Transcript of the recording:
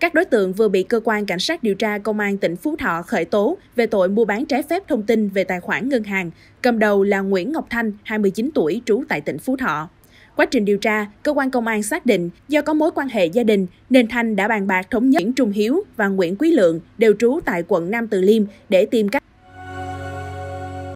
Các đối tượng vừa bị cơ quan cảnh sát điều tra công an tỉnh Phú Thọ khởi tố về tội mua bán trái phép thông tin về tài khoản ngân hàng, cầm đầu là Nguyễn Ngọc Thanh, 29 tuổi, trú tại tỉnh Phú Thọ. Quá trình điều tra, cơ quan công an xác định do có mối quan hệ gia đình nên Thanh đã bàn bạc thống nhất Nguyễn Trung Hiếu và Nguyễn Quý Lượng đều trú tại quận Nam Từ Liêm để tìm cách